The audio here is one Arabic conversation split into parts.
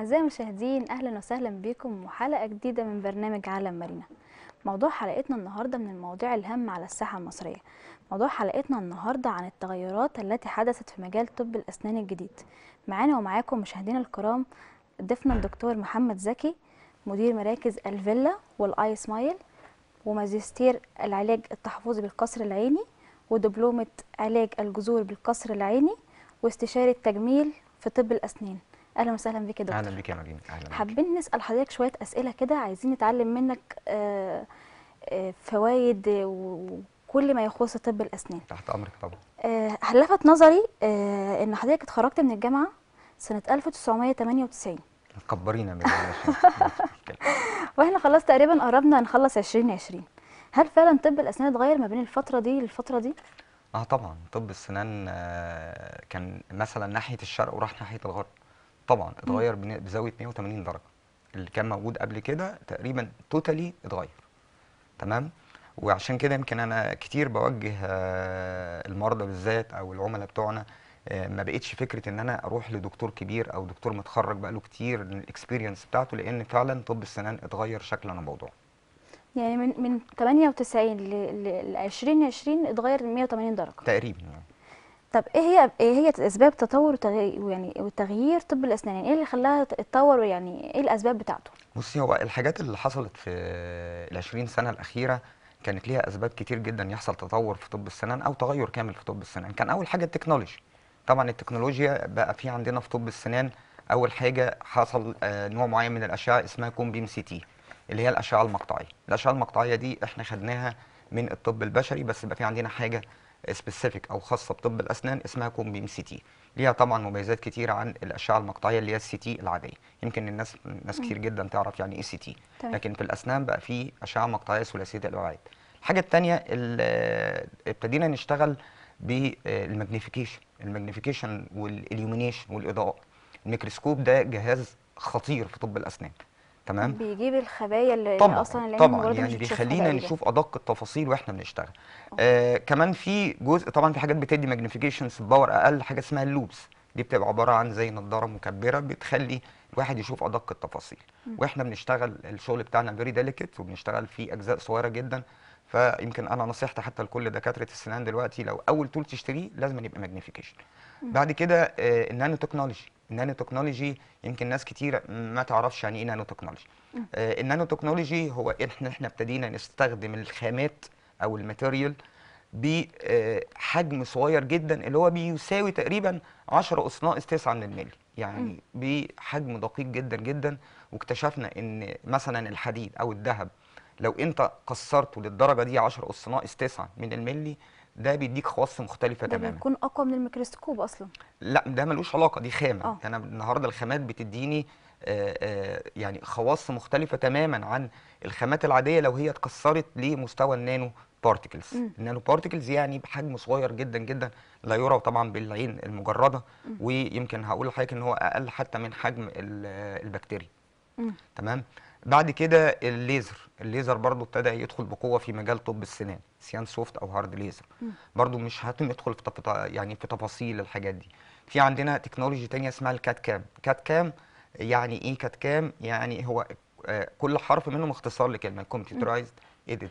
أعزائي المشاهدين أهلا وسهلا بكم وحلقة جديدة من برنامج عالم مارينا موضوع حلقتنا النهاردة من المواضيع الهامة على الساحة المصرية موضوع حلقتنا النهاردة عن التغيرات التي حدثت في مجال طب الأسنان الجديد معانا ومعاكم مشاهدينا الكرام ضيفنا الدكتور محمد زكي مدير مراكز الفيلا والآي سمايل وماجستير العلاج التحفظي بالقصر العيني ودبلومة علاج الجذور بالقصر العيني واستشارة تجميل في طب الأسنان اهلا وسهلا بك يا دكتور اهلا بك يا مريم اهلا حابين نسال حضرتك شويه اسئله كده عايزين نتعلم منك آه، آه، فوائد وكل ما يخص طب الاسنان تحت امرك طبعا آه، لفت نظري ان حضرتك اتخرجت من الجامعه سنه 1998 كبرينا من واحنا خلاص تقريبا قربنا نخلص 2020 هل فعلا طب الاسنان اتغير ما بين الفتره دي للفتره دي اه طبعا طب السنان كان مثلا ناحيه الشرق وراح ناحيه الغرب طبعا اتغير بزاويه 180 درجه اللي كان موجود قبل كده تقريبا توتالي اتغير تمام وعشان كده يمكن انا كتير بوجه آه، المرضى بالذات او العملاء بتوعنا آه، ما بقتش فكره ان انا اروح لدكتور كبير او دكتور متخرج بقاله كتير الاكسبيرينس بتاعته لان فعلا طب السنان اتغير شكلا وموضوع يعني من من 98 ل 2020 اتغير 180 درجه تقريبا يعني طب ايه هي ايه هي اسباب تطور يعني وتغيير طب الاسنان يعني ايه اللي خلاها تتطور يعني ايه الاسباب بتاعته بصي هو الحاجات اللي حصلت في 20 سنة الأخيرة كانت ليها أسباب كتير جدا يحصل تطور في طب السنان أو تغير كامل في طب السنان كان أول حاجة التكنولوجي طبعا التكنولوجيا بقى في عندنا في طب السنان أول حاجة حصل آه، نوع معين من الأشعة اسمها كوم بيم سي تي اللي هي الأشعة المقطعية الأشعة المقطعية دي إحنا خدناها من الطب البشري بس بقى في عندنا حاجة سبيسيفيك او خاصه بطب الاسنان اسمها كوم بيم سي تي ليها طبعا مميزات كتير عن الاشعه المقطعيه اللي هي السي تي العاديه يمكن الناس ناس كتير جدا تعرف يعني ايه سي تي طيب. لكن في الاسنان بقى في اشعه مقطعيه ثلاثيه الابعاد الحاجه الثانيه ابتدينا نشتغل بالماجنيفيكيشن الماجنيفيكيشن والاليومينيشن والاضاءه الميكروسكوب ده جهاز خطير في طب الاسنان تمام بيجيب الخبايا اللي طبعا اصلا اللي طبعا يعني بيخلينا نشوف ادق التفاصيل واحنا بنشتغل آه كمان في جزء طبعا في حاجات بتدي ماجنيفيكيشنز باور اقل حاجه اسمها اللوبس دي بتبقى عباره عن زي نظاره مكبره بتخلي الواحد يشوف ادق التفاصيل م. واحنا بنشتغل الشغل بتاعنا فيري ديليكت وبنشتغل فيه اجزاء صغيره جدا فيمكن انا نصيحتي حتى لكل دكاتره السنان دلوقتي لو اول تول تشتريه لازم يبقى ماجنيفيكيشن بعد كده آه، النانو تكنولوجي النانو تكنولوجي يمكن ناس كتير ما تعرفش يعني ايه نانو تكنولوجي النانو آه، تكنولوجي هو إيه؟ احنا احنا ابتدينا نستخدم الخامات او الماتيريال بحجم آه، صغير جدا اللي هو بيساوي تقريبا 10 اس ناقص 9 من الملي يعني بحجم دقيق جدا جدا واكتشفنا ان مثلا الحديد او الذهب لو انت قصرته للدرجه دي 10 اس ناقص 9 من الملي ده بيديك خواص مختلفه ده تماما بيكون اقوى من الميكروسكوب اصلا لا ده ملوش علاقه دي خامه أوه. يعني انا النهارده الخامات بتديني آه، آه، يعني خواص مختلفه تماما عن الخامات العاديه لو هي اتكسرت لمستوى النانو بارتكلز النانو بارتكلز يعني بحجم صغير جدا جدا لا يرى طبعا بالعين المجرده م. ويمكن هقول لحضرتك ان هو اقل حتى من حجم البكتيريا تمام بعد كده الليزر الليزر برضو ابتدى يدخل بقوه في مجال طب السنان سيان سوفت او هارد ليزر برضو مش يدخل في يعني في تفاصيل الحاجات دي في عندنا تكنولوجي تانية اسمها الكات كام كات كام يعني ايه كات كام يعني هو آه، كل حرف منهم اختصار لكلمه كمبيوترايزد ايديت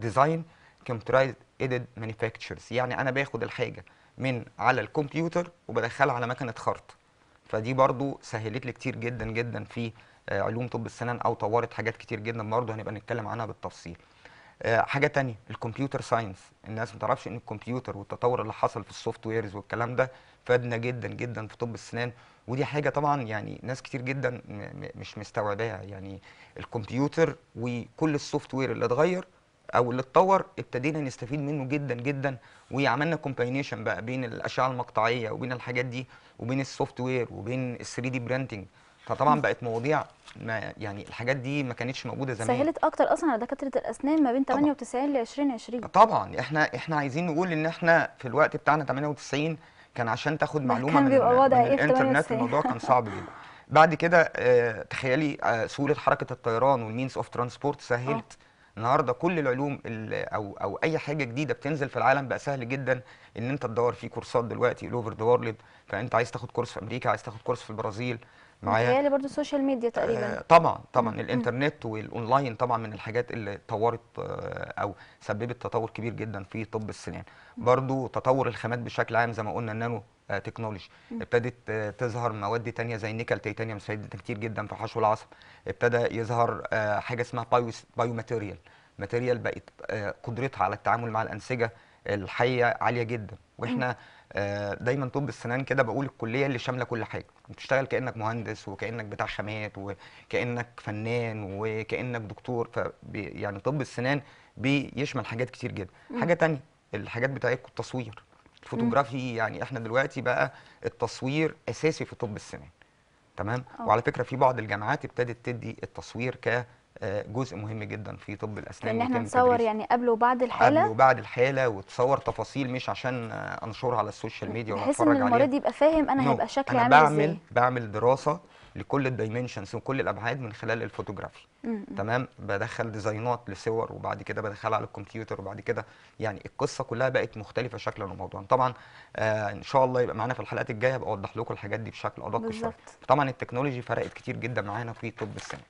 ديزاين كمبيوترايزد ايديت مانيفاكتشرز يعني انا باخد الحاجه من على الكمبيوتر وبدخلها على مكنه خرط فدي برضو سهلت لي كتير جدا جدا في آه، علوم طب السنان او طورت حاجات كتير جدا برضه هنبقى نتكلم عنها بالتفصيل آه، حاجه تانية الكمبيوتر ساينس الناس ما تعرفش ان الكمبيوتر والتطور اللي حصل في السوفت ويرز والكلام ده فادنا جدا جدا في طب السنان ودي حاجه طبعا يعني ناس كتير جدا مش مستوعباها يعني الكمبيوتر وكل السوفت وير اللي اتغير او اللي اتطور ابتدينا نستفيد منه جدا جدا وعملنا كومباينيشن بقى بين الاشعه المقطعيه وبين الحاجات دي وبين السوفت وير وبين ال 3 دي برينتنج فطبعا بقت مواضيع ما يعني الحاجات دي ما كانتش موجوده زمان سهلت اكتر اصلا على دكاتره الاسنان ما بين 98 ل 2020 طبعا احنا احنا عايزين نقول ان احنا في الوقت بتاعنا 98 كان عشان تاخد معلومه كان من, من إيه الانترنت الموضوع كان صعب جدا بعد كده آه تخيلي آه سهوله حركه الطيران والمينز اوف ترانسبورت سهلت آه. النهارده كل العلوم او او اي حاجه جديده بتنزل في العالم بقى سهل جدا ان انت تدور في كورسات دلوقتي اوفر ذا وورلد فانت عايز تاخد كورس في امريكا عايز تاخد كورس في البرازيل معايا يعني برضه السوشيال ميديا تقريبا آه طبعا طبعا مم. الانترنت والاونلاين طبعا من الحاجات اللي طورت آه او سببت تطور كبير جدا في طب السنان برضه تطور الخامات بشكل عام زي ما قلنا النانو آه تكنولوجي ابتدت آه تظهر مواد تانية زي النيكل تيتانيوم ساعدتنا كتير جدا في حشو العصب ابتدى يظهر آه حاجه اسمها بايو بايو ماتيريال ماتيريال بقت آه، قدرتها على التعامل مع الانسجه الحيه عاليه جدا واحنا آه، دايما طب السنان كده بقول الكليه اللي شامله كل حاجه بتشتغل كانك مهندس وكانك بتاع خامات وكانك فنان وكانك دكتور ف يعني طب السنان بيشمل حاجات كتير جدا حاجه تانية الحاجات بتاعتك التصوير الفوتوغرافي يعني احنا دلوقتي بقى التصوير اساسي في طب السنان تمام أوه. وعلى فكره في بعض الجامعات ابتدت تدي التصوير ك آه، جزء مهم جدا في طب الاسنان ان احنا نصور يعني قبل وبعد الحاله قبل وبعد الحاله وتصور تفاصيل مش عشان آه، انشرها على السوشيال ميديا بحيث ان المريض يبقى فاهم انا هيبقى شكلي عامل ازاي بعمل بعمل دراسه لكل الدايمنشنز وكل الابعاد من خلال الفوتوغرافي تمام بدخل ديزاينات لصور وبعد كده بدخلها على الكمبيوتر وبعد كده يعني القصه كلها بقت مختلفه شكلا وموضوعا طبعا آه ان شاء الله يبقى معانا في الحلقات الجايه بوضح اوضح لكم الحاجات دي بشكل ادق شويه طبعا التكنولوجي فرقت كتير جدا معانا في طب السنه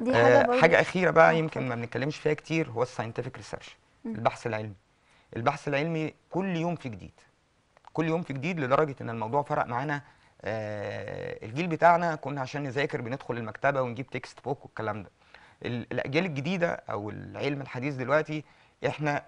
دي آه، حاجه حاجه اخيره بقى آه، يمكن ما بنتكلمش فيها كتير هو الساينتفك ريسيرش البحث العلمي البحث العلمي كل يوم في جديد كل يوم في جديد لدرجه ان الموضوع فرق معانا آه الجيل بتاعنا كنا عشان نذاكر بندخل المكتبه ونجيب تكست بوك والكلام ده الاجيال الجديده او العلم الحديث دلوقتي احنا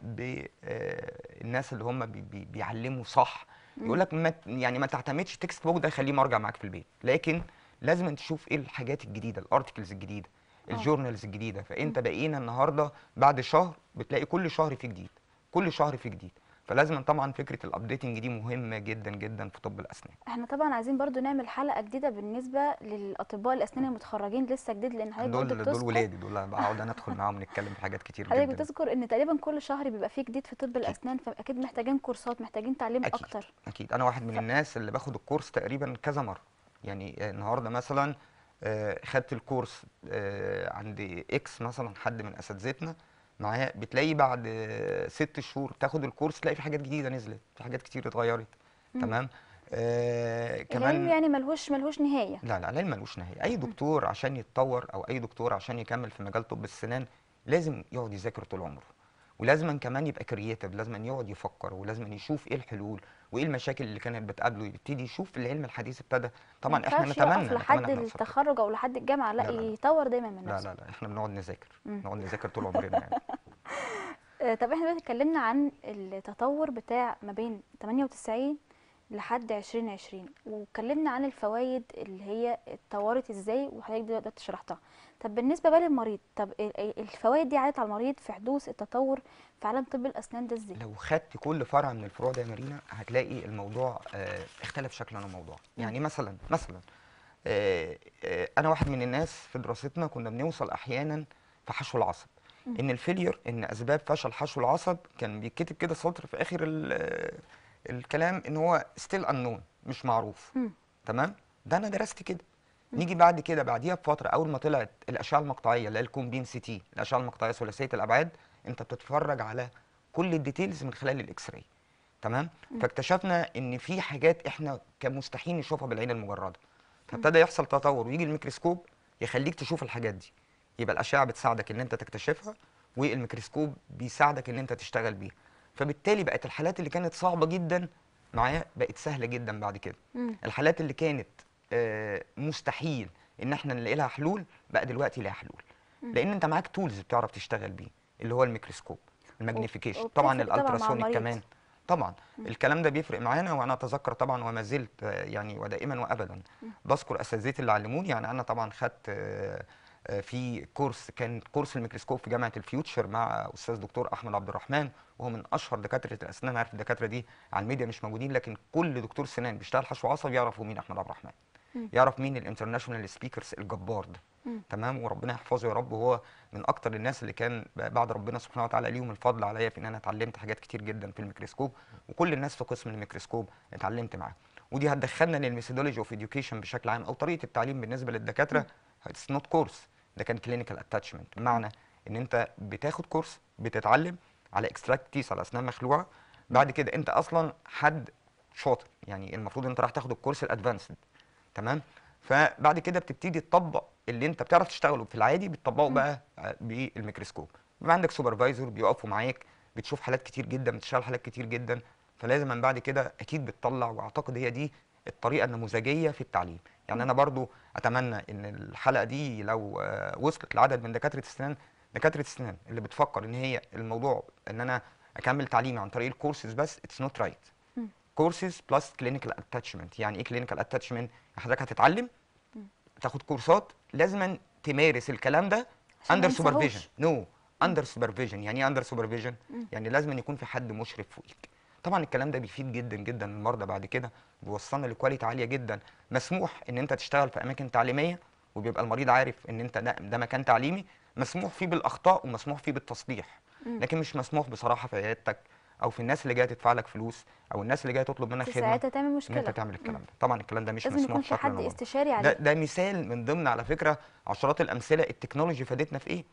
آه، الناس اللي هم بيعلموا صح يقول لك ما يعني ما تعتمدش تكست بوك ده خليه مرجع معاك في البيت لكن لازم تشوف ايه الحاجات الجديده الارتكلز الجديده آه. الجورنالز الجديده فانت بقينا النهارده بعد شهر بتلاقي كل شهر في جديد كل شهر في جديد فلازم طبعا فكره الابديتنج دي مهمه جدا جدا في طب الاسنان احنا طبعا عايزين برضو نعمل حلقه جديده بالنسبه للاطباء الاسنان المتخرجين لسه جديد لان حضرتك دول بتذكر دول ولادي دول هقعد انا ادخل معاهم نتكلم في حاجات كتير جدا حضرتك بتذكر ان تقريبا كل شهر بيبقى فيه جديد في طب الاسنان فاكيد محتاجين كورسات محتاجين تعليم أكيد. اكتر اكيد انا واحد من الناس اللي باخد الكورس تقريبا كذا مره يعني النهارده مثلا آه، خدت الكورس آه، عند اكس مثلا حد من اساتذتنا معايا بتلاقي بعد ست شهور تاخد الكورس تلاقي في حاجات جديده نزلت في حاجات كتير اتغيرت تمام آه كمان العلم يعني ملهوش ملهوش نهايه لا لا العلم ملهوش نهايه اي دكتور عشان يتطور او اي دكتور عشان يكمل في مجال طب السنان لازم يقعد يذاكر طول عمره ولازما كمان يبقى كرييتيف لازما يقعد يفكر ولازما يشوف ايه الحلول وايه المشاكل اللي كانت بتقابله يبتدي يشوف العلم الحديث ابتدى طبعا احنا نتمنى لحد التخرج او لحد الجامعه لا, لا يطور دايما من نفسه لا لا لا احنا بنقعد نذاكر بنقعد نذاكر طول عمرنا يعني طب احنا دلوقتي اتكلمنا عن التطور بتاع ما بين 98 لحد 2020 واتكلمنا عن الفوائد اللي هي اتطورت ازاي وحضرتك دلوقتي شرحتها طب بالنسبه بقى للمريض طب الفوائد دي عادت على المريض في حدوث التطور في عالم طب الاسنان ده ازاي لو خدت كل فرع من الفروع ده يا مارينا هتلاقي الموضوع آه اختلف شكلا عن الموضوع يعني مثلا مثلا آه آه انا واحد من الناس في دراستنا كنا بنوصل احيانا في حشو العصب ان الفيلير ان اسباب فشل حشو العصب كان بيتكتب كده سطر في اخر آه، الكلام ان هو ستيل انون مش معروف تمام ده انا درست كده نيجي بعد كده بعديها بفتره اول ما طلعت الاشعه المقطعيه اللي هي الكومبين سي تي الاشعه المقطعيه ثلاثيه الابعاد انت بتتفرج على كل الديتيلز من خلال الاكس راي تمام فاكتشفنا ان في حاجات احنا كان مستحيل نشوفها بالعين المجرده فابتدى يحصل تطور ويجي الميكروسكوب يخليك تشوف الحاجات دي يبقى الاشعه بتساعدك ان انت تكتشفها والميكروسكوب بيساعدك ان انت تشتغل بيها فبالتالي بقت الحالات اللي كانت صعبه جدا معايا بقت سهله جدا بعد كده الحالات اللي كانت آه، مستحيل ان احنا نلاقي لها حلول بقى دلوقتي لها حلول لان انت معاك تولز بتعرف تشتغل بيه اللي هو الميكروسكوب الماجنيفيكيشن طبعا الالتراسونيك كمان طبعا الكلام ده بيفرق معانا وانا اتذكر طبعا وما زلت آه، يعني ودائما وابدا بذكر اساتذتي اللي علموني يعني انا طبعا خدت آه، في كورس كان كورس الميكروسكوب في جامعه الفيوتشر مع استاذ دكتور احمد عبد الرحمن وهو من اشهر دكاتره الاسنان عارف الدكاتره دي على الميديا مش موجودين لكن كل دكتور سنان بيشتغل حشو عصب يعرفوا مين احمد عبد الرحمن يعرف مين الانترناشونال سبيكرز الجبار ده تمام وربنا يحفظه يا رب وهو من اكتر الناس اللي كان بعد ربنا سبحانه وتعالى ليهم الفضل عليا في ان انا اتعلمت حاجات كتير جدا في الميكروسكوب وكل الناس في قسم الميكروسكوب اتعلمت معاهم ودي هتدخلنا للميثودولوجي اوف اديوكيشن بشكل عام او طريقه التعليم بالنسبه للدكاتره اتس نوت كورس ده كان كلينيكال اتاتشمنت بمعنى ان انت بتاخد كورس بتتعلم على اكستراكت تيس على اسنان مخلوعه بعد كده انت اصلا حد شاطر يعني المفروض انت راح تاخد الكورس الادفانسد تمام فبعد كده بتبتدي تطبق اللي انت بتعرف تشتغله في العادي بتطبقه بقى بالميكروسكوب بيبقى عندك سوبرفايزر بيقفوا معاك بتشوف حالات كتير جدا بتشتغل حالات كتير جدا فلازم من بعد كده اكيد بتطلع واعتقد هي دي الطريقه النموذجيه في التعليم يعني انا برضو اتمنى ان الحلقه دي لو وصلت لعدد من دكاتره السنان دكاتره السنان اللي بتفكر ان هي الموضوع ان انا اكمل تعليمي عن طريق الكورسز بس اتس نوت رايت كورسز بلس كلينيكال اتاتشمنت يعني ايه كلينيكال اتاتشمنت حضرتك هتتعلم تاخد كورسات لازما تمارس الكلام ده اندر سوبرفيجن نو اندر سوبرفيجن يعني ايه اندر سوبرفيجن يعني لازم يكون في حد مشرف فوقك طبعا الكلام ده بيفيد جدا جدا المرضى بعد كده بيوصلنا لكواليتي عاليه جدا مسموح ان انت تشتغل في اماكن تعليميه وبيبقى المريض عارف ان انت ده, ده مكان تعليمي مسموح فيه بالاخطاء ومسموح فيه بالتصليح لكن مش مسموح بصراحه في عيادتك او في الناس اللي جايه تدفع لك فلوس او الناس اللي جايه تطلب منك خدمه ساعتها تعمل مشكله انت تعمل الكلام ده طبعا الكلام ده مش لازم يكون في حد استشاري عليه ده, ده مثال من ضمن على فكره عشرات الامثله التكنولوجي فادتنا في ايه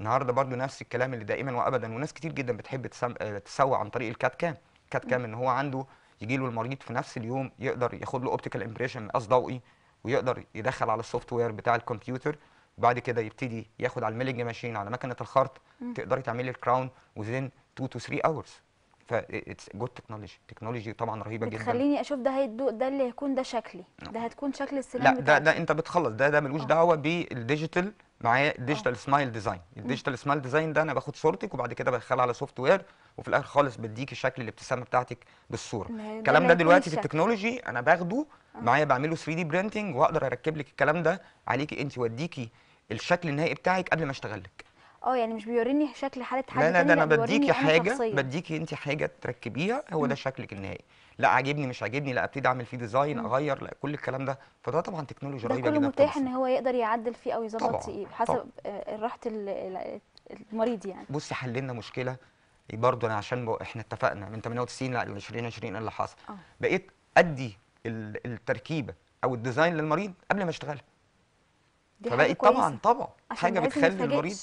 النهارده برضو نفس الكلام اللي دائما وابدا وناس كتير جدا بتحب آه، تسوق عن طريق الكات كام كات كام ان هو عنده يجي له المريض في نفس اليوم يقدر ياخد له اوبتيكال امبريشن مقاس ضوئي ويقدر يدخل على السوفت وير بتاع الكمبيوتر وبعد كده يبتدي ياخد على الميلنج ماشين على مكنه الخرط تقدري تعملي الكراون وزين 2 تو 3 اورز اتس جود تكنولوجي تكنولوجي طبعا رهيبه جدا خليني اشوف ده هيدو ده اللي هيكون ده شكلي نعم. ده هتكون شكل السلام لا ده ده انت بتخلص ده ده ملوش آه. دعوه بالديجيتال معايا ديجيتال سمايل ديزاين الديجيتال سمايل ديزاين ده انا باخد صورتك وبعد كده بدخلها على سوفت وير وفي الاخر خالص بديكي شكل الابتسامه بتاعتك بالصوره الكلام ده دلوقتي في التكنولوجي انا باخده آه. معايا بعمله 3 دي برينتنج واقدر اركب لك الكلام ده عليكي انت واديكي الشكل النهائي بتاعك قبل ما اشتغل لك اه يعني مش بيوريني شكل حاله حاجه لا لا ده انا بديكي حاجه بديكي انت حاجه تركبيها هو ده شكلك النهائي لا عاجبني مش عاجبني لا ابتدي اعمل فيه ديزاين اغير لا كل الكلام ده فده طبعا تكنولوجيا رهيبه جدا كله متاح ان هو يقدر يعدل فيه او يظبط فيه حسب آه، راحه المريض يعني بصي حللنا مشكله برضه انا عشان احنا اتفقنا من 98 ل 2020 اللي حصل آه. بقيت ادي التركيبه او الديزاين للمريض قبل ما اشتغلها فبقيت طبعا طبعا حاجه بتخلي المريض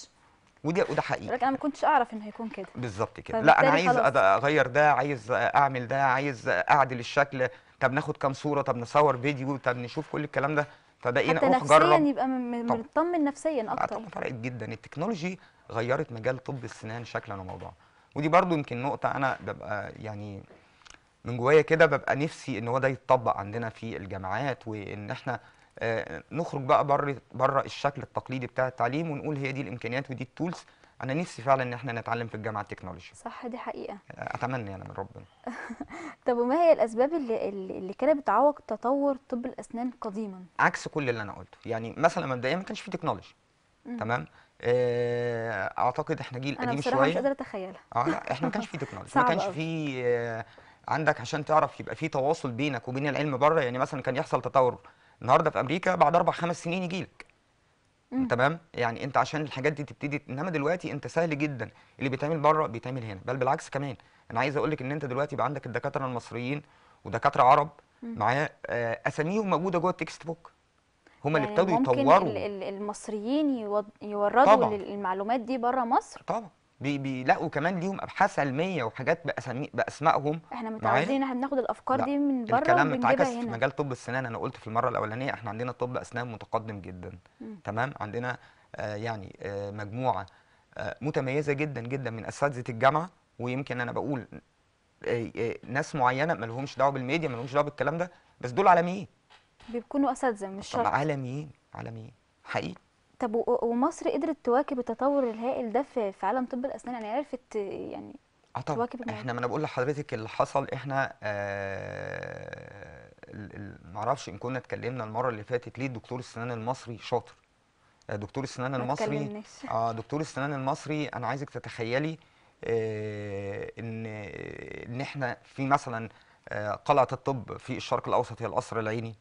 ودي وده حقيقي انا ما كنتش اعرف ان هيكون كده بالظبط كده لا انا عايز اغير ده عايز اعمل ده عايز اعدل الشكل طب ناخد كام صوره طب نصور فيديو طب نشوف كل الكلام ده فبقينا اروح حتى نفسيا يبقى مطمن نفسيا آه، اكتر طبعا فرقت جدا التكنولوجي غيرت مجال طب السنان شكلا وموضوعا ودي برضو يمكن نقطه انا ببقى يعني من جوايا كده ببقى نفسي ان هو ده يتطبق عندنا في الجامعات وان احنا آه، نخرج بقى بره بره الشكل التقليدي بتاع التعليم ونقول هي دي الامكانيات ودي التولز انا نفسي فعلا ان احنا نتعلم في الجامعه التكنولوجي صح دي حقيقه آه، اتمنى يعني من ربنا طب وما هي الاسباب اللي اللي كانت بتعوق تطور طب الاسنان قديما عكس كل اللي انا قلته يعني مثلا مبدئيا ما كانش في تكنولوجي تمام آه اعتقد احنا جيل قديم شويه انا بصراحه مش قادره اتخيلها اه لا احنا ما كانش في تكنولوجي ما كانش في آه عندك عشان تعرف يبقى في تواصل بينك وبين العلم بره يعني مثلا كان يحصل تطور النهارده في امريكا بعد اربع خمس سنين يجي لك تمام يعني انت عشان الحاجات دي تبتدي انما دلوقتي انت سهل جدا اللي بيتعمل بره بيتعمل هنا بل بالعكس كمان انا عايز اقول لك ان انت دلوقتي بقى عندك الدكاتره المصريين ودكاتره عرب معايا آه، اساميهم موجوده جوه التكست بوك هما يعني اللي ابتدوا يطوروا ممكن المصريين يوردوا طبعًا. المعلومات دي بره مصر طبعا بي بيلاقوا كمان ليهم ابحاث علميه وحاجات بأسامي باسمائهم احنا متعودين احنا بناخد الافكار دي من بره الكلام اتعكس في مجال طب السنان انا قلت في المره الاولانيه احنا عندنا طب اسنان متقدم جدا م. تمام عندنا آه يعني آه مجموعه آه متميزه جدا جدا من اساتذه الجامعه ويمكن انا بقول آه، آه، ناس معينه ما لهمش دعوه بالميديا ما لهمش دعوه بالكلام ده بس دول عالميين بيكونوا اساتذه مش شرط عالميين عالميين حقيقي طب ومصر قدرت تواكب التطور الهائل ده في عالم طب الاسنان يعني عرفت يعني آه تواكب احنا ما انا بقول لحضرتك اللي حصل احنا آه معرفش ان كنا اتكلمنا المره اللي فاتت ليه دكتور السنان المصري شاطر آه، دكتور السنان المصري اه دكتور السنان المصري انا عايزك تتخيلي آه، ان ان احنا في مثلا قلعه الطب في الشرق الاوسط هي القصر العيني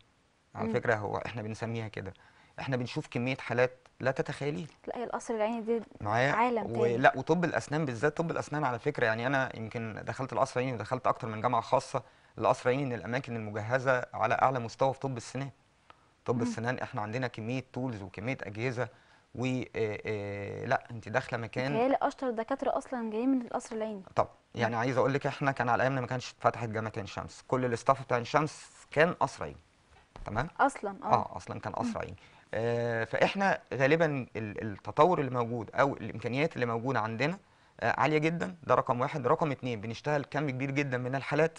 على فكره هو احنا بنسميها كده احنا بنشوف كميه حالات لا تتخيلي لا هي القصر العيني دي عالم و... تاني لا وطب الاسنان بالذات طب الاسنان على فكره يعني انا يمكن دخلت القصر العيني ودخلت اكتر من جامعه خاصه القصر العيني من الاماكن المجهزه على اعلى مستوى في طب السنان طب السنان احنا عندنا كميه تولز وكميه اجهزه و آه، آه، لا انت داخله مكان هي اشطر دكاتره اصلا جايين من القصر العيني طب يعني عايز اقول لك احنا كان على ايامنا ما كانش فتحت جامعه عين شمس كل الاستاف بتاع عين شمس كان قصر عيني تمام اصلا اه, آه، اصلا كان قصر عيني آه، فاحنا غالبا التطور اللي موجود او الامكانيات اللي موجوده عندنا آه، عاليه جدا ده رقم واحد رقم اتنين بنشتغل كم كبير جدا من الحالات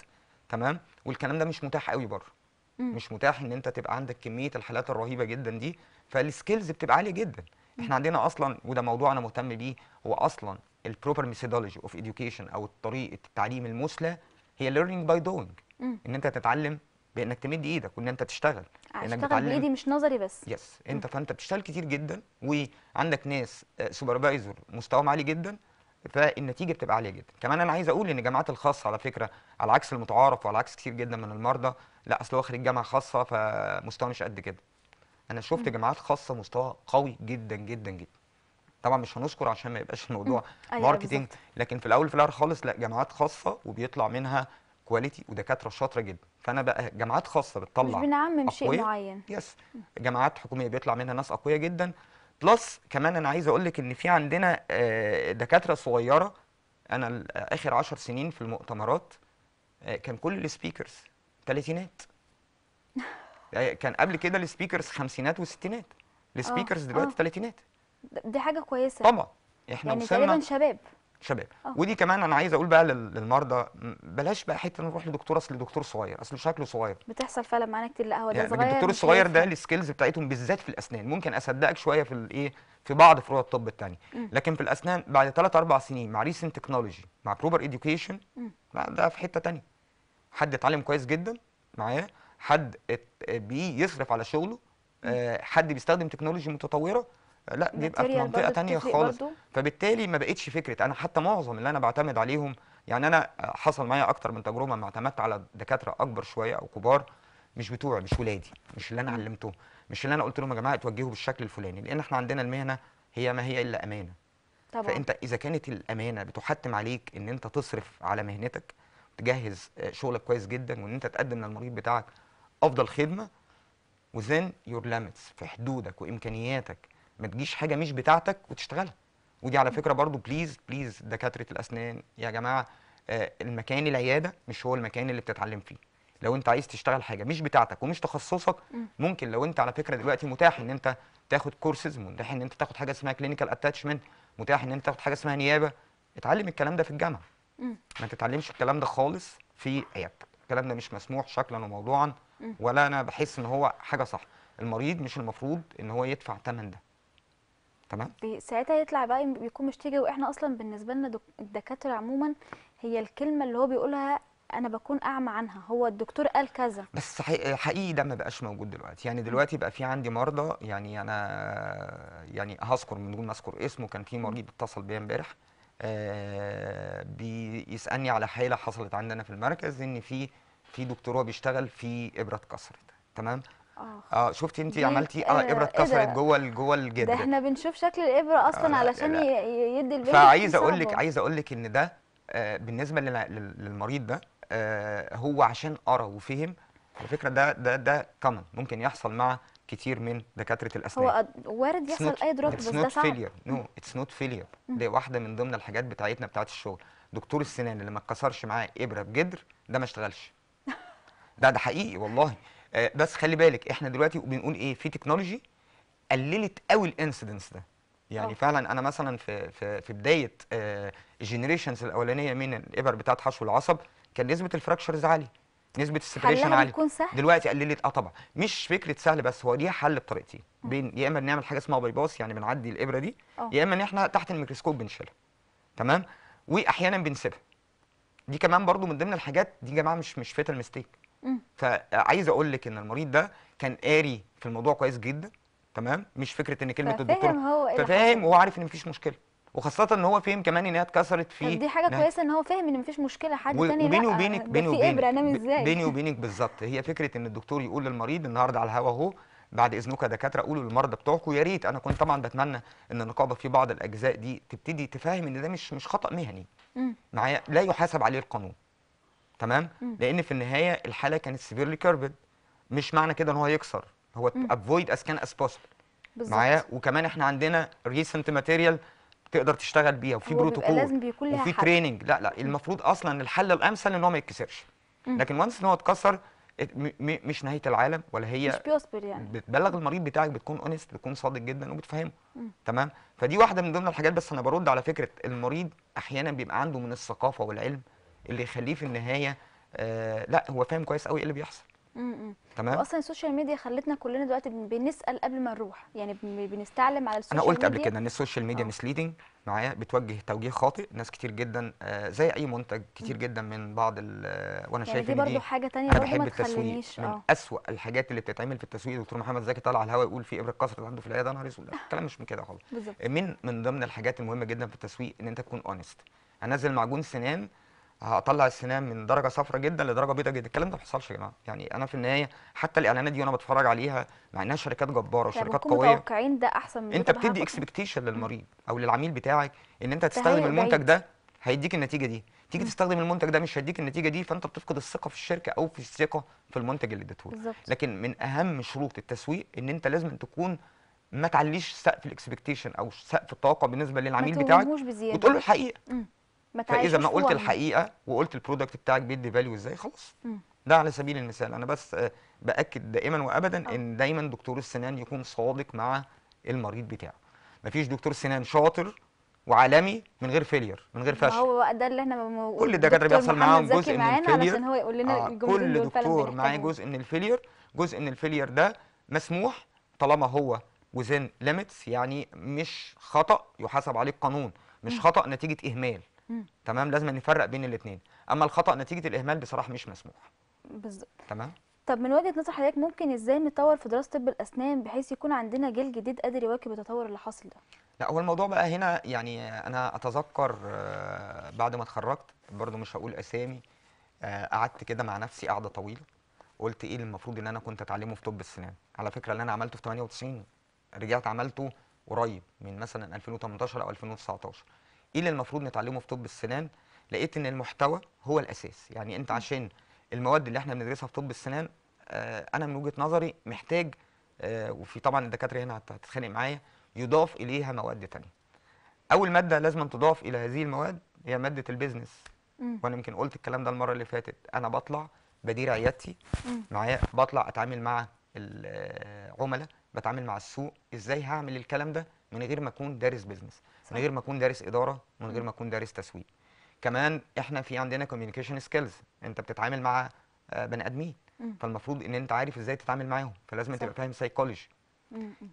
تمام والكلام ده مش متاح قوي بره مش متاح ان انت تبقى عندك كميه الحالات الرهيبه جدا دي فالسكيلز بتبقى عاليه جدا احنا عندنا اصلا وده موضوع انا مهتم بيه هو اصلا البروبر ميثودولوجي اوف اديوكيشن او طريقه التعليم المثلى هي ليرنينج باي دوينج ان انت تتعلم بانك تمد ايدك وان انت تشتغل اشتغل بايدي مش نظري بس يس انت فانت بتشتغل كتير جدا وعندك ناس سوبرفايزر آه، مستواهم عالي جدا فالنتيجه بتبقى عاليه جدا كمان انا عايز اقول ان الجامعات الخاصه على فكره على عكس المتعارف وعلى عكس كتير جدا من المرضى لا اصل هو خريج جامعه خاصه فمستواه مش قد كده انا شفت جامعات خاصه مستوى قوي جدا جدا جدا طبعا مش هنذكر عشان ما يبقاش الموضوع ماركتنج أيوة، لكن في الاول في الاخر خالص لا جامعات خاصه وبيطلع منها كواليتي ودكاتره شاطره جدا فانا بقى جامعات خاصه بتطلع مش بنعمم شيء معين يس جامعات حكوميه بيطلع منها ناس اقوياء جدا بلس كمان انا عايز اقول لك ان في عندنا آه، دكاتره صغيره انا اخر 10 سنين في المؤتمرات آه، كان كل السبيكرز ثلاثينات آه، كان قبل كده السبيكرز خمسينات وستينات السبيكرز دلوقتي ثلاثينات دي حاجه كويسه طبعا احنا يعني وصلنا تقريبا شباب شباب أوه. ودي كمان انا عايز اقول بقى للمرضى بلاش بقى حته نروح لدكتور اصل دكتور صغير اصل شكله صغير بتحصل فعلا معانا كتير لا هو ده يعني صغير الدكتور الصغير ده السكيلز بتاعتهم بالذات في الاسنان ممكن اصدقك شويه في الايه في بعض فروع الطب الثانيه لكن في الاسنان بعد 3 4 سنين مع ريسنت تكنولوجي مع بروبر اديوكيشن ده في حته ثانيه حد اتعلم كويس جدا معاه حد بيصرف على شغله آه، حد بيستخدم تكنولوجي متطوره لا بيبقى في منطقه ثانيه خالص برضو؟ فبالتالي ما بقتش فكره انا حتى معظم اللي انا بعتمد عليهم يعني انا آه، حصل معايا اكتر من تجربه ما اعتمدت على دكاتره اكبر شويه او كبار مش بتوعي مش ولادي مش اللي انا علمتهم مش اللي انا قلت لهم يا جماعه اتوجهوا بالشكل الفلاني لان احنا عندنا المهنه هي ما هي الا امانه طبعا فانت اذا كانت الامانه بتحتم عليك ان انت تصرف على مهنتك تجهز آه، شغلك كويس جدا وان انت تقدم للمريض بتاعك افضل خدمه وذن يور ليميتس في حدودك وامكانياتك ما تجيش حاجه مش بتاعتك وتشتغلها ودي على فكره برضو بليز بليز دكاتره الاسنان يا جماعه آه، المكان العياده مش هو المكان اللي بتتعلم فيه لو انت عايز تشتغل حاجه مش بتاعتك ومش تخصصك ممكن لو انت على فكره دلوقتي متاح ان انت تاخد كورسز متاح ان انت تاخد حاجه اسمها كلينيكال اتاتشمنت متاح ان انت تاخد حاجه اسمها نيابه اتعلم الكلام ده في الجامعه ما تتعلمش الكلام ده خالص في عيادتك الكلام ده مش مسموح شكلا وموضوعا ولا انا بحس ان هو حاجه صح المريض مش المفروض ان هو يدفع ثمن ده تمام ساعتها يطلع بقى بيكون مشتكي واحنا اصلا بالنسبه لنا الدكاتره عموما هي الكلمه اللي هو بيقولها انا بكون اعمى عنها هو الدكتور قال كذا بس حقيقي ده ما بقاش موجود دلوقتي يعني دلوقتي بقى في عندي مرضى يعني انا يعني هذكر من دون ما اذكر اسمه كان في مريض اتصل بيا امبارح آه، بيسالني على حاله حصلت عندنا في المركز ان في في دكتور هو بيشتغل في ابره اتكسرت تمام اه شفتي انت عملتي اه, آه، ابره اتكسرت إيه جوه جوه الجدر ده احنا بنشوف شكل الابره اصلا آه علشان يدي البيت فعايزه اقول لك عايزه اقول لك ان ده آه بالنسبه للمريض ده آه هو عشان قرا وفهم على فكره ده ده ده كومن ممكن يحصل مع كتير من دكاتره الاسنان هو وارد يحصل not, اي دروب بس ده صعب نو اتس نوت فيلير دي واحده من ضمن الحاجات بتاعتنا بتاعت الشغل دكتور السنان اللي ما اتكسرش معاه ابره بجدر ده ما اشتغلش ده ده حقيقي والله آه، بس خلي بالك احنا دلوقتي بنقول ايه في تكنولوجي قللت قوي الانسيدنس ده يعني أوه. فعلا انا مثلا في في, في بدايه الجينريشنز آه، الاولانيه من الابر بتاعه حشو العصب كان نسبه الفراكشرز عاليه نسبه السبريشن عاليه سهل دلوقتي قللت اه طبعا مش فكره سهل بس هو ليها حل بطريقتين آه. بين يا اما بنعمل حاجه اسمها باي باس يعني بنعدي الابره دي يا اما ان احنا تحت الميكروسكوب بنشيلها تمام واحيانا بنسيبها دي كمان برضو من ضمن الحاجات دي يا جماعه مش مش فيتال ميستيك فعايز اقول لك ان المريض ده كان قاري في الموضوع كويس جدا تمام مش فكره ان كلمه الدكتور فاهم هو إيه فاهم عارف ان مفيش مشكله وخاصه ان هو فهم كمان ان هي اتكسرت في دي حاجه نهاية. كويسه ان هو فاهم ان مفيش مشكله حد و... تاني وبيني وبينك بيني وبينك بيني وبينك بالظبط هي فكره ان الدكتور يقول للمريض النهارده على الهوا اهو بعد اذنكم يا دكاتره قولوا للمرضى بتوعكم يا ريت انا كنت طبعا بتمنى ان النقابه في بعض الاجزاء دي تبتدي تفهم ان ده مش مش خطا مهني معايا لا يحاسب عليه القانون تمام مم. لان في النهايه الحاله كانت سيفيرلي كيربد مش معنى كده ان هو يكسر هو افويد اس كان از بوسبل معايا وكمان احنا عندنا ريسنت ماتيريال تقدر تشتغل بيها وفي بروتوكول لازم بيكون وفي تريننج لا لا المفروض اصلا الحل الامثل ان هو ما يتكسرش لكن وانس ان هو اتكسر مش نهايه العالم ولا هي مش بيصبر يعني بتبلغ المريض بتاعك بتكون اونست بتكون صادق جدا وبتفهمه تمام فدي واحده من ضمن الحاجات بس انا برد على فكره المريض احيانا بيبقى عنده من الثقافه والعلم اللي يخليه في النهايه آه، لا هو فاهم كويس قوي ايه اللي بيحصل تمام اصلا السوشيال ميديا خلتنا كلنا دلوقتي بنسال قبل ما نروح يعني بنستعلم على السوشيال ميديا انا قلت قبل كده ان السوشيال ميديا مسليدنج آه. معايا بتوجه توجيه خاطئ ناس كتير جدا آه، زي اي منتج كتير جدا من بعض وانا يعني شايف دي برضو حاجه ثانيه انا بحب التسويق من اسوء الحاجات اللي بتتعمل في التسويق دكتور محمد زكي طالع على الهواء يقول في ابره كسرت عنده في العياده نهار اسود الكلام مش من كده خالص من من ضمن الحاجات المهمه جدا في التسويق ان انت تكون اونست انزل معجون سنان هطلع السنان من درجه صفراء جدا لدرجه بيضاء جدا الكلام ده ما بيحصلش يا جماعه يعني انا في النهايه حتى الاعلانات دي وانا بتفرج عليها مع انها شركات جباره وشركات قويه متوقعين ده احسن من انت بتدي اكسبكتيشن للمريض او للعميل بتاعك ان انت هتستخدم المنتج ده هيديك النتيجه دي تيجي تستخدم المنتج ده مش هيديك النتيجه دي فانت بتفقد الثقه في الشركه او في الثقه في المنتج اللي اديته لكن من اهم شروط التسويق ان انت لازم تكون ما تعليش سقف الاكسبكتيشن او سقف الطاقه بالنسبه للعميل بتاعك وتقول له الحقيقه ما فاذا ما قلت الحقيقه وقلت البرودكت بتاعك بيدي فاليو ازاي خلاص ده على سبيل المثال انا بس آه، باكد دائما وابدا آه. ان دايما دكتور السنان يكون صادق مع المريض بتاعه مفيش دكتور سنان شاطر وعالمي من غير فيلير من غير فشل هو ده اللي احنا مو... كل الدكاتره بيحصل معاهم جزء من الفيلير علشان هو يقول لنا آه كل دكتور معاه جزء من الفيلير جزء من الفيلير ده مسموح طالما هو وزن ليميتس يعني مش خطا يحاسب عليه القانون مش خطا نتيجه اهمال تمام لازم نفرق بين الاثنين اما الخطا نتيجه الاهمال بصراحه مش مسموح بالظبط تمام طب من وجهه نظر حضرتك ممكن ازاي نطور في دراسه طب الاسنان بحيث يكون عندنا جيل جديد قادر يواكب التطور اللي حاصل ده لا هو الموضوع بقى هنا يعني انا اتذكر آه، بعد ما اتخرجت برضو مش هقول اسامي آه، قعدت كده مع نفسي قعده طويله قلت ايه المفروض ان انا كنت اتعلمه في طب السنان على فكره اللي انا عملته في 98 رجعت عملته قريب من مثلا 2018 او 2019 ايه اللي المفروض نتعلمه في طب السنان لقيت ان المحتوى هو الاساس يعني انت عشان المواد اللي احنا بندرسها في طب السنان آه انا من وجهه نظري محتاج آه وفي طبعا الدكاتره هنا هتتخانق معايا يضاف اليها مواد ثانيه اول ماده لازم تضاف الى هذه المواد هي ماده البيزنس وانا يمكن قلت الكلام ده المره اللي فاتت انا بطلع بدير عيادتي معايا بطلع اتعامل مع العملاء آه، بتعامل مع السوق ازاي هعمل الكلام ده من غير ما اكون دارس بزنس من غير ما اكون دارس اداره من غير ما اكون دارس تسويق كمان احنا في عندنا كوميونيكيشن سكيلز انت بتتعامل مع آه، بني ادمين فالمفروض ان انت عارف ازاي تتعامل معاهم فلازم تبقى فاهم سايكولوجي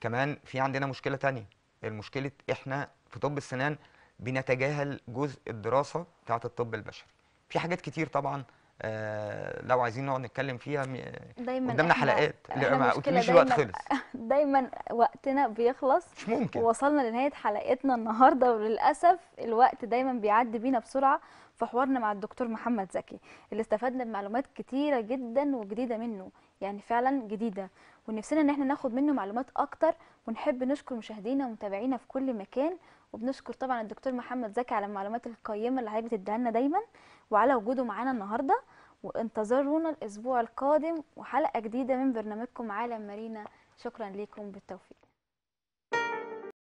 كمان في عندنا مشكله تانية المشكله احنا في طب السنان بنتجاهل جزء الدراسه بتاعه الطب البشري في حاجات كتير طبعا آه، لو عايزين نقعد نتكلم فيها دايما قدامنا حلقات ما قلتليش الوقت خلص دايما وقتنا بيخلص مش ممكن وصلنا لنهايه حلقتنا النهارده وللاسف الوقت دايما بيعدي بينا بسرعه في حوارنا مع الدكتور محمد زكي اللي استفدنا بمعلومات كتيره جدا وجديده منه يعني فعلا جديده ونفسنا ان احنا ناخد منه معلومات اكتر ونحب نشكر مشاهدينا ومتابعينا في كل مكان وبنشكر طبعا الدكتور محمد زكي على المعلومات القيمه اللي حضرتك بتديها لنا دايما وعلى وجوده معانا النهارده وانتظرونا الاسبوع القادم وحلقه جديده من برنامجكم عالم مارينا شكرا لكم بالتوفيق